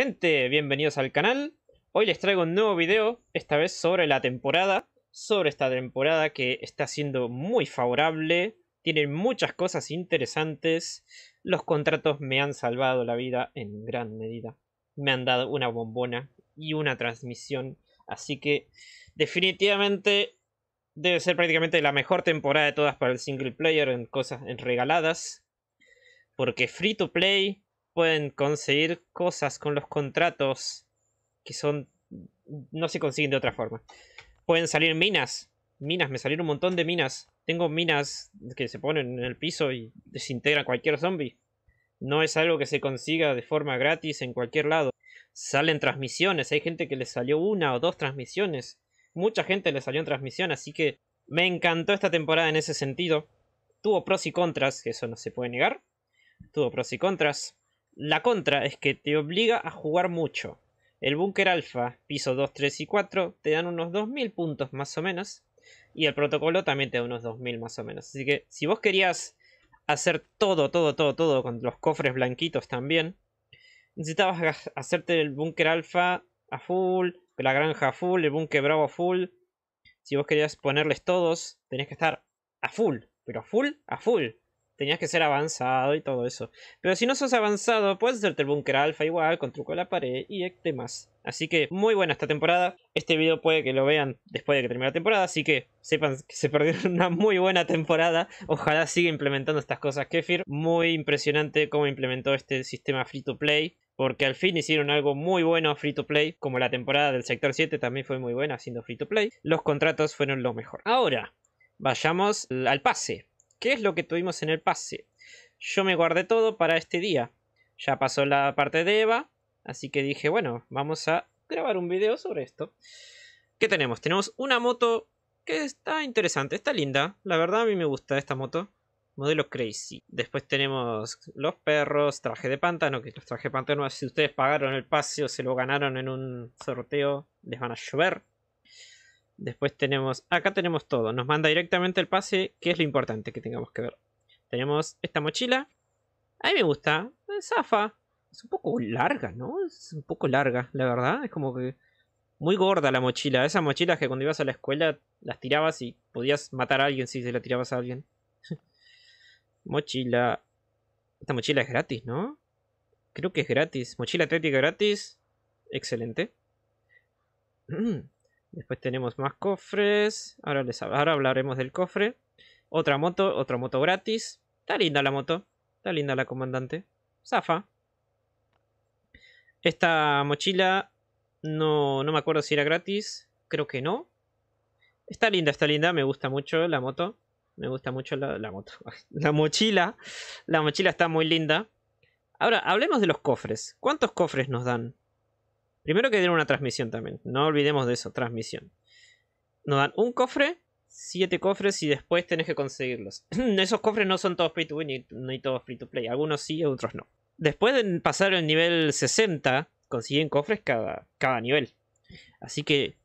Gente, bienvenidos al canal. Hoy les traigo un nuevo video, esta vez sobre la temporada, sobre esta temporada que está siendo muy favorable, tiene muchas cosas interesantes, los contratos me han salvado la vida en gran medida, me han dado una bombona y una transmisión, así que definitivamente debe ser prácticamente la mejor temporada de todas para el single player en cosas en regaladas, porque free to play pueden conseguir cosas con los contratos que son no se consiguen de otra forma. Pueden salir minas. Minas, me salieron un montón de minas. Tengo minas que se ponen en el piso y desintegran cualquier zombie. No es algo que se consiga de forma gratis en cualquier lado. Salen transmisiones, hay gente que le salió una o dos transmisiones. Mucha gente le salió en transmisión, así que me encantó esta temporada en ese sentido. Tuvo pros y contras, que eso no se puede negar. Tuvo pros y contras. La contra es que te obliga a jugar mucho. El búnker alfa, piso 2, 3 y 4, te dan unos 2000 puntos más o menos. Y el protocolo también te da unos 2000 más o menos. Así que si vos querías hacer todo, todo, todo, todo con los cofres blanquitos también, necesitabas hacerte el búnker alfa a full, la granja a full, el búnker bravo a full. Si vos querías ponerles todos, tenés que estar a full, pero a full, a full. Tenías que ser avanzado y todo eso. Pero si no sos avanzado, puedes hacerte el búnker alfa igual, con truco a la pared y e-, demás. Así que muy buena esta temporada. Este video puede que lo vean después de que termine la temporada, así que sepan que se perdieron una muy buena temporada. Ojalá siga implementando estas cosas Kefir. Muy impresionante cómo implementó este sistema free to play. Porque al fin hicieron algo muy bueno free to play. Como la temporada del sector 7 también fue muy buena haciendo free to play. Los contratos fueron lo mejor. Ahora, vayamos al pase. ¿Qué es lo que tuvimos en el pase? Yo me guardé todo para este día. Ya pasó la parte de Eva, así que dije, bueno, vamos a grabar un video sobre esto. ¿Qué tenemos? Tenemos una moto que está interesante, está linda. La verdad a mí me gusta esta moto. Modelo Crazy. Después tenemos los perros, traje de pantano, que los trajes de pantano, si ustedes pagaron el pase o se lo ganaron en un sorteo, les van a llover. Después tenemos, acá tenemos todo, nos manda directamente el pase, que es lo importante que tengamos que ver. Tenemos esta mochila, a mí me gusta, zafa, es un poco larga, ¿no? Es un poco larga, la verdad, es como que muy gorda la mochila, esas mochilas que cuando ibas a la escuela las tirabas y podías matar a alguien si se la tirabas a alguien. mochila, esta mochila es gratis, ¿no? Creo que es gratis, mochila atlética gratis, excelente. Mmm... Después tenemos más cofres. Ahora, les, ahora hablaremos del cofre. Otra moto, otra moto gratis. Está linda la moto. Está linda la comandante. Zafa. Esta mochila no, no me acuerdo si era gratis. Creo que no. Está linda, está linda. Me gusta mucho la moto. Me gusta mucho la moto. La mochila. La mochila está muy linda. Ahora, hablemos de los cofres. ¿Cuántos cofres nos dan? Primero que dieron una transmisión también. No olvidemos de eso, transmisión. Nos dan un cofre, siete cofres y después tenés que conseguirlos. Esos cofres no son todos free to win ni, hay todos free to play. Algunos sí, otros no. Después de pasar el nivel 60, consiguen cofres cada, cada nivel. Así que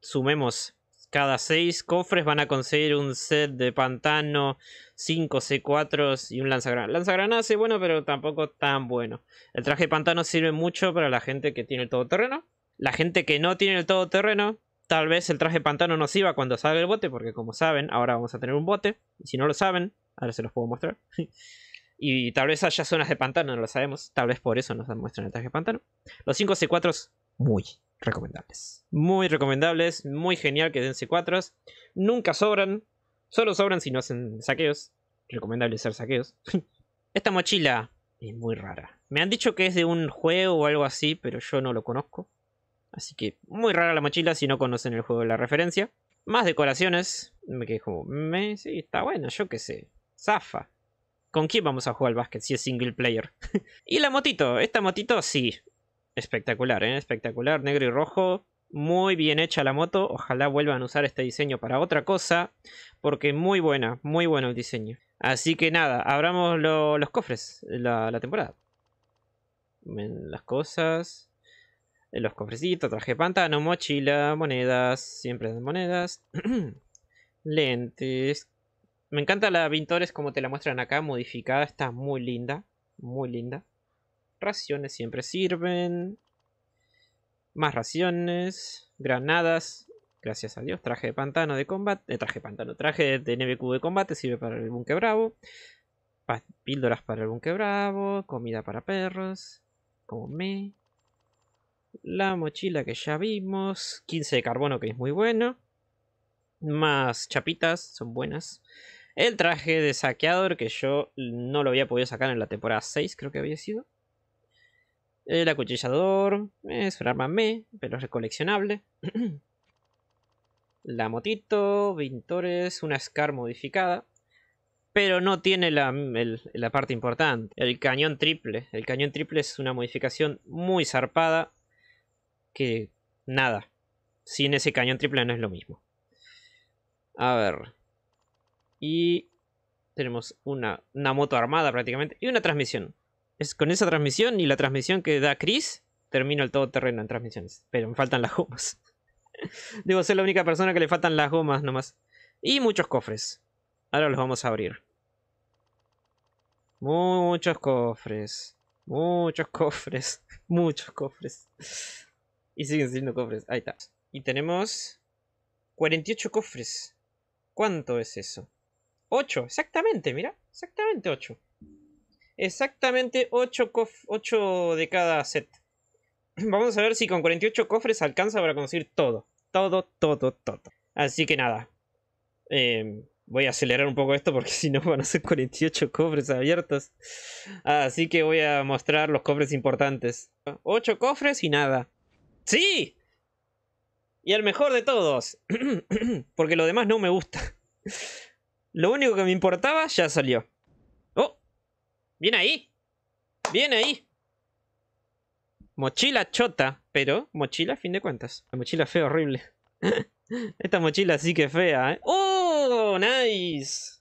sumemos cada seis cofres van a conseguir un set de pantano, 5 C4s y un lanzagranadas. Lanzagranadas es bueno, pero tampoco tan bueno. El traje de pantano sirve mucho para la gente que tiene el todoterreno. La gente que no tiene el todoterreno, tal vez el traje de pantano nos sirva cuando salga el bote, porque como saben, ahora vamos a tener un bote. Y si no lo saben, ahora se los puedo mostrar. y tal vez haya zonas de pantano, no lo sabemos. Tal vez por eso nos muestran el traje de pantano. Los 5 C4s, muy recomendables. Muy recomendables, muy genial que den C4. Nunca sobran, solo sobran si no hacen saqueos. Recomendable ser saqueos. Esta mochila es muy rara. Me han dicho que es de un juego o algo así, pero yo no lo conozco. Así que muy rara la mochila si no conocen el juego de la referencia. Más decoraciones. Me quedé como, me, sí, está bueno, yo qué sé. Zafa. ¿Con quién vamos a jugar al básquet si es single player? y la motito, esta motito sí, Espectacular, ¿eh? espectacular, negro y rojo. Muy bien hecha la moto. Ojalá vuelvan a usar este diseño para otra cosa. Porque muy buena, muy bueno el diseño. Así que nada, abramos los cofres la, la temporada. Las cosas. Eh, los cofrecitos, traje pantano, mochila, monedas. Siempre de monedas. Lentes. Me encanta la Vintores como te la muestran acá, modificada. Está muy linda. Muy linda. Raciones siempre sirven. Más raciones. Granadas. Gracias a Dios. Traje de pantano de combate. Eh, traje de pantano. Traje de NBQ de combate. Sirve para el bunque bravo. píldoras para el bunque bravo. Comida para perros. come, La mochila que ya vimos. 15 de carbono que es muy bueno. Más chapitas. Son buenas. El traje de saqueador que yo no lo había podido sacar en la temporada 6, creo que había sido. El acuchillador es un arma me, pero es recoleccionable. la motito, Vintores, una SCAR modificada. Pero no tiene la, parte importante. El cañón triple. El cañón triple es una modificación muy zarpada. Que nada. Sin ese cañón triple no es lo mismo. A ver. Y tenemos una, una moto armada prácticamente. Y una transmisión es con esa transmisión y la transmisión que da Chris, termino el todo terreno en transmisiones. Pero me faltan las gomas. Debo ser la única persona que le faltan las gomas nomás. Y muchos cofres. Ahora los vamos a abrir. Muchos cofres. Muchos cofres. Muchos cofres. Y siguen siendo cofres. Ahí está. Y tenemos 48 cofres. ¿Cuánto es eso? 8, exactamente, mira. Exactamente 8 exactamente 8, de cada set. Vamos a ver si con 48 cofres alcanza para conseguir todo. Todo, todo, todo. Así que nada. Em, voy a acelerar un poco esto porque si no van a ser 48 cofres abiertos. Así que voy a mostrar los cofres importantes. 8 cofres y nada. ¡Sí! Y el mejor de todos. porque lo demás no me gusta. Lo único que me importaba ya salió. Bien ahí. ¡Viene ahí. Mochila chota, pero mochila a fin de cuentas. La mochila fea, horrible. Esta mochila sí que fea, ¿eh? ¡Oh! ¡Nice!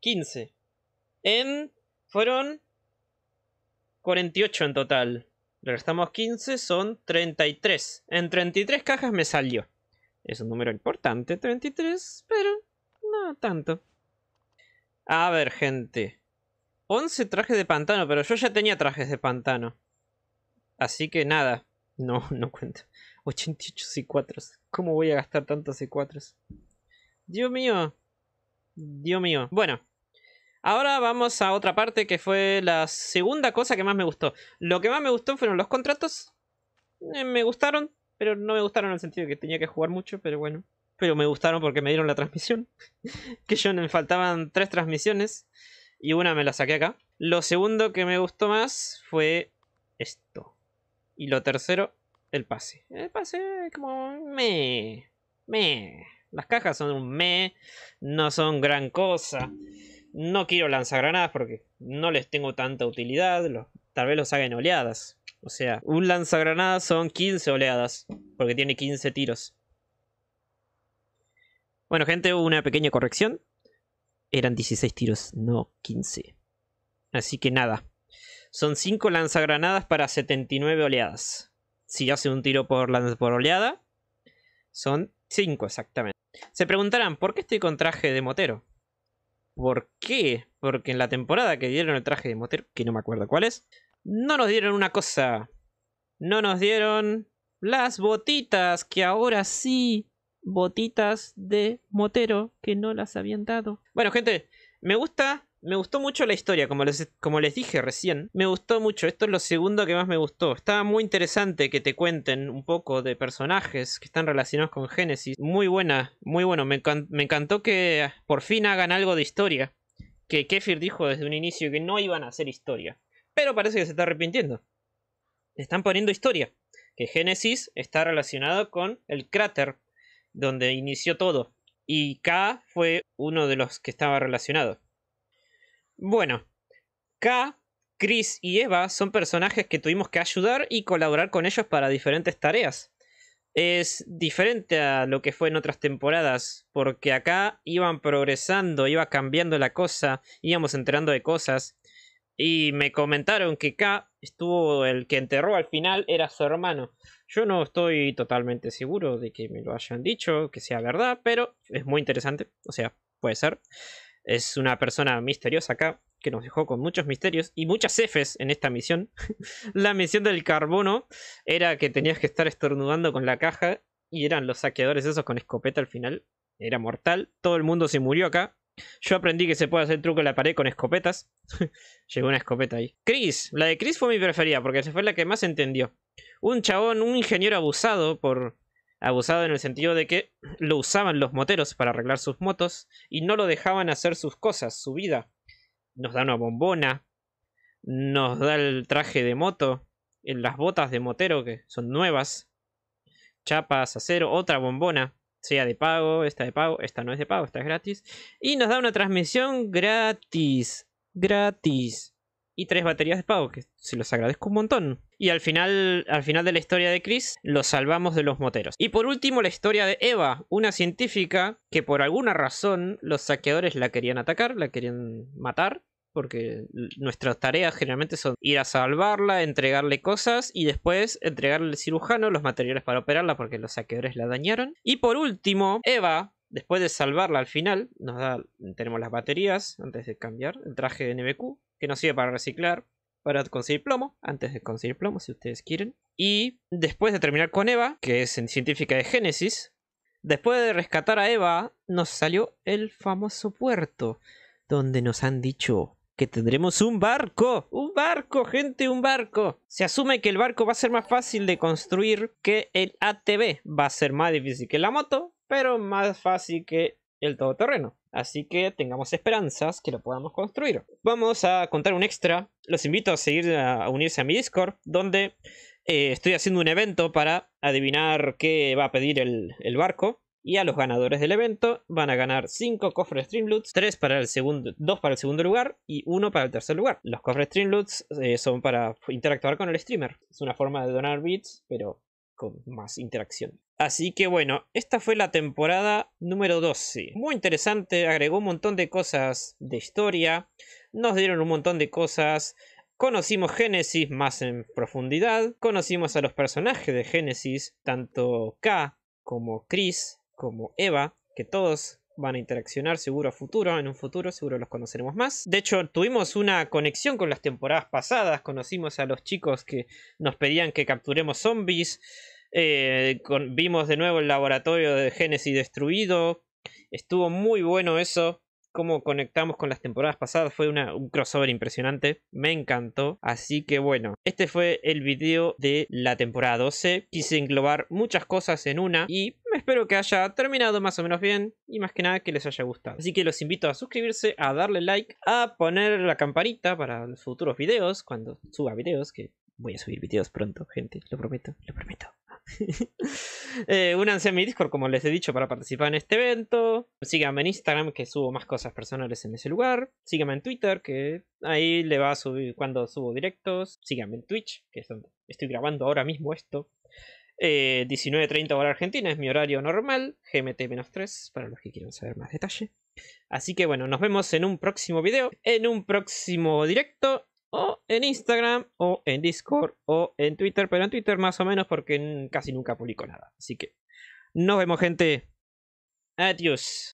15. En... Fueron... 48 en total. Le restamos 15, son 33. En 33 cajas me salió. Es un número importante, 33, pero no tanto. A ver, gente. 11 trajes de pantano, pero yo ya tenía trajes de pantano. Así que nada. No, no cuenta. 88 C4s. ¿Cómo voy a gastar tantos c 4 Dios mío. Dios mío. Bueno. Ahora vamos a otra parte que fue la segunda cosa que más me gustó. Lo que más me gustó fueron los contratos. Eh, me gustaron, pero no me gustaron en el sentido de que tenía que jugar mucho, pero bueno pero me gustaron porque me dieron la transmisión. que yo me faltaban tres transmisiones y una me la saqué acá. Lo segundo que me gustó más fue esto. Y lo tercero, el pase. El pase como me. Me. Las cajas son un me, no son gran cosa. No quiero lanzagranadas porque no les tengo tanta utilidad. tal vez los hagan oleadas. O sea, un lanzagranadas son 15 oleadas porque tiene 15 tiros. Bueno, gente, una pequeña corrección. Eran 16 tiros, no 15. Así que nada. Son 5 lanzagranadas para 79 oleadas. Si hace un tiro por, por oleada, son 5 exactamente. Se preguntarán, ¿por qué estoy con traje de motero? ¿Por qué? Porque en la temporada que dieron el traje de motero, que no me acuerdo cuál es, no nos dieron una cosa. No nos dieron las botitas que ahora sí botitas de motero que no las habían dado. Bueno, gente, me gusta me gustó mucho la historia, como les, como les dije recién. Me gustó mucho, esto es lo segundo que más me gustó. Estaba muy interesante que te cuenten un poco de personajes que están relacionados con Génesis. Muy buena, muy bueno. Me, encantó que por fin hagan algo de historia. Que Kefir dijo desde un inicio que no iban a hacer historia. Pero parece que se está arrepintiendo. están poniendo historia. Que Génesis está relacionado con el cráter donde inició todo. Y K fue uno de los que estaba relacionado. Bueno, K, Chris y Eva son personajes que tuvimos que ayudar y colaborar con ellos para diferentes tareas. Es diferente a lo que fue en otras temporadas, porque acá iban progresando, iba cambiando la cosa, íbamos enterando de cosas. Y me comentaron que acá estuvo el que enterró al final era su hermano. Yo no estoy totalmente seguro de que me lo hayan dicho, que sea verdad, pero es muy interesante. O sea, puede ser. Es una persona misteriosa acá que nos dejó con muchos misterios y muchas Fs en esta misión. la misión del carbono era que tenías que estar estornudando con la caja y eran los saqueadores esos con escopeta al final. Era mortal. Todo el mundo se murió acá. Yo aprendí que se puede hacer truco en la pared con escopetas. Llegó una escopeta ahí. Chris. La de Chris fue mi preferida porque fue la que más entendió. Un chabón, un ingeniero abusado por... Abusado en el sentido de que lo usaban los moteros para arreglar sus motos y no lo dejaban hacer sus cosas, su vida. Nos da una bombona, nos da el traje de moto, las botas de motero que son nuevas, chapas, acero, otra bombona sea de pago, esta de pago, esta no es de pago, esta es gratis. Y nos da una transmisión gratis, gratis. Y tres baterías de pago, que se los agradezco un montón. Y al final, al final de la historia de Chris, los salvamos de los moteros. Y por último, la historia de Eva, una científica que por alguna razón los saqueadores la querían atacar, la querían matar porque nuestras tareas generalmente son ir a salvarla, entregarle cosas y después entregarle al cirujano los materiales para operarla porque los saqueadores la dañaron. Y por último, Eva, después de salvarla al final, nos da, tenemos las baterías antes de cambiar, el traje de NBQ, que nos sirve para reciclar, para conseguir plomo, antes de conseguir plomo si ustedes quieren. Y después de terminar con Eva, que es en científica de Génesis, después de rescatar a Eva, nos salió el famoso puerto, donde nos han dicho que tendremos un barco. Un barco, gente, un barco. Se asume que el barco va a ser más fácil de construir que el ATV. Va a ser más difícil que la moto, pero más fácil que el todoterreno. Así que tengamos esperanzas que lo podamos construir. Vamos a contar un extra. Los invito a seguir a unirse a mi Discord, donde eh, estoy haciendo un evento para adivinar qué va a pedir el barco. Y a los ganadores del evento van a ganar 5 cofres Streamloots, 3 para el segundo, 2 para el segundo lugar y 1 para el tercer lugar. Los cofres Streamloots eh, son para interactuar con el streamer. Es una forma de donar bits, pero con más interacción. Así que bueno, esta fue la temporada número 12. Muy interesante, agregó un montón de cosas de historia, nos dieron un montón de cosas. Conocimos Génesis más en profundidad, conocimos a los personajes de Génesis, tanto K como Chris, como Eva, que todos van a interaccionar seguro a futuro, en un futuro seguro los conoceremos más. De hecho, tuvimos una conexión con las temporadas pasadas, conocimos a los chicos que nos pedían que capturemos zombies, eh, vimos de nuevo el laboratorio de Génesis destruido, estuvo muy bueno eso, cómo conectamos con las temporadas pasadas. Fue un crossover impresionante. Me encantó. Así que bueno, este fue el video de la temporada 12. Quise englobar muchas cosas en una y espero que haya terminado más o menos bien y más que nada que les haya gustado. Así que los invito a suscribirse, a darle like, a poner la campanita para los futuros videos, cuando suba videos, que voy a subir videos pronto, gente, lo prometo, lo prometo. eh, únanse a mi Discord, como les he dicho, para participar en este evento. Síganme en Instagram, que subo más cosas personales en ese lugar. Síganme en Twitter, que ahí le va a subir cuando subo directos. Síganme en Twitch, que es donde estoy grabando ahora mismo esto. Eh, 19.30 hora argentina es mi horario normal, GMT-3 para los que quieran saber más detalle. Así que bueno, nos vemos en un próximo video, en un próximo directo, o en Instagram, o en Discord, o en Twitter, pero en Twitter más o menos porque casi nunca publico nada. Así que nos vemos gente. Adiós.